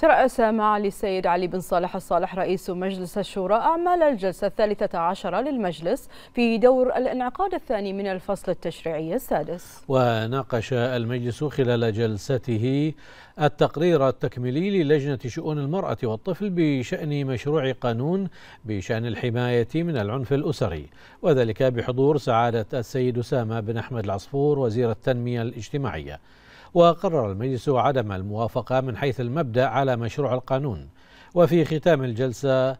ترأس معالي السيد علي بن صالح الصالح رئيس مجلس الشورى أعمال الجلسة الثالثة عشرة للمجلس في دور الانعقاد الثاني من الفصل التشريعي السادس وناقش المجلس خلال جلسته التقرير التكميلي للجنة شؤون المرأة والطفل بشأن مشروع قانون بشأن الحماية من العنف الأسري وذلك بحضور سعادة السيد أسامة بن أحمد العصفور وزير التنمية الاجتماعية وقرر المجلس عدم الموافقة من حيث المبدأ على مشروع القانون وفي ختام الجلسة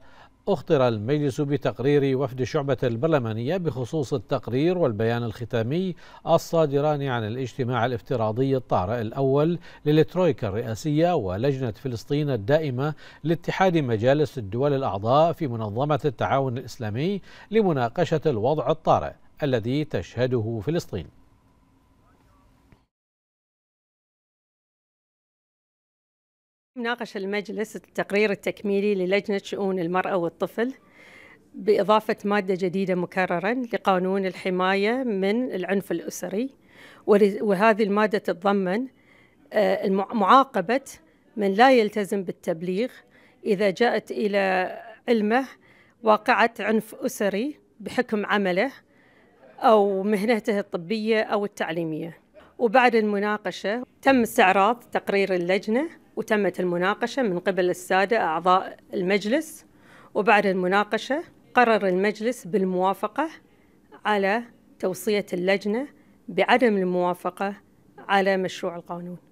أخطر المجلس بتقرير وفد شعبة البرلمانية بخصوص التقرير والبيان الختامي الصادران عن الاجتماع الافتراضي الطارئ الأول للترويكا الرئاسية ولجنة فلسطين الدائمة لاتحاد مجالس الدول الأعضاء في منظمة التعاون الإسلامي لمناقشة الوضع الطارئ الذي تشهده فلسطين ناقش المجلس التقرير التكميلي للجنة شؤون المرأة والطفل بإضافة مادة جديدة مكررا لقانون الحماية من العنف الأسري وهذه المادة تتضمن آه، معاقبة من لا يلتزم بالتبليغ إذا جاءت إلى علمه واقعة عنف أسري بحكم عمله أو مهنته الطبية أو التعليمية وبعد المناقشة تم استعراض تقرير اللجنة وتمت المناقشة من قبل السادة أعضاء المجلس وبعد المناقشة قرر المجلس بالموافقة على توصية اللجنة بعدم الموافقة على مشروع القانون